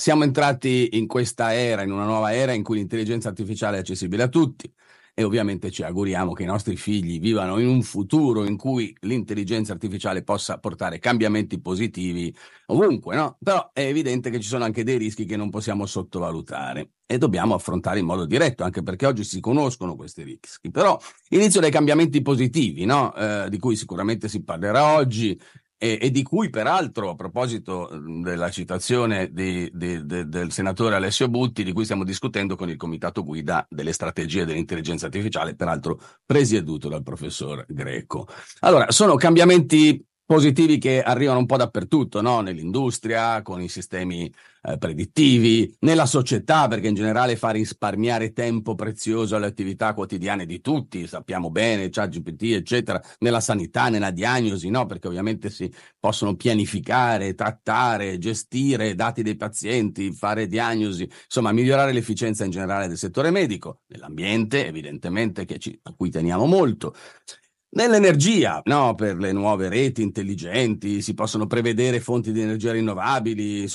siamo entrati in questa era, in una nuova era in cui l'intelligenza artificiale è accessibile a tutti e ovviamente ci auguriamo che i nostri figli vivano in un futuro in cui l'intelligenza artificiale possa portare cambiamenti positivi ovunque, no? Però è evidente che ci sono anche dei rischi che non possiamo sottovalutare e dobbiamo affrontare in modo diretto, anche perché oggi si conoscono questi rischi. Però inizio dai cambiamenti positivi, no? eh, di cui sicuramente si parlerà oggi, e, e, di cui peraltro, a proposito della citazione di, di, de, del senatore Alessio Butti, di cui stiamo discutendo con il comitato guida delle strategie dell'intelligenza artificiale, peraltro presieduto dal professor Greco. Allora, sono cambiamenti positivi che arrivano un po' dappertutto, no? nell'industria, con i sistemi eh, predittivi, nella società, perché in generale fa risparmiare tempo prezioso alle attività quotidiane di tutti, sappiamo bene, chat GPT, eccetera, nella sanità, nella diagnosi, no? perché ovviamente si possono pianificare, trattare, gestire dati dei pazienti, fare diagnosi, insomma migliorare l'efficienza in generale del settore medico, nell'ambiente evidentemente ci, a cui teniamo molto. Nell'energia, no, per le nuove reti intelligenti si possono prevedere fonti di energia rinnovabili,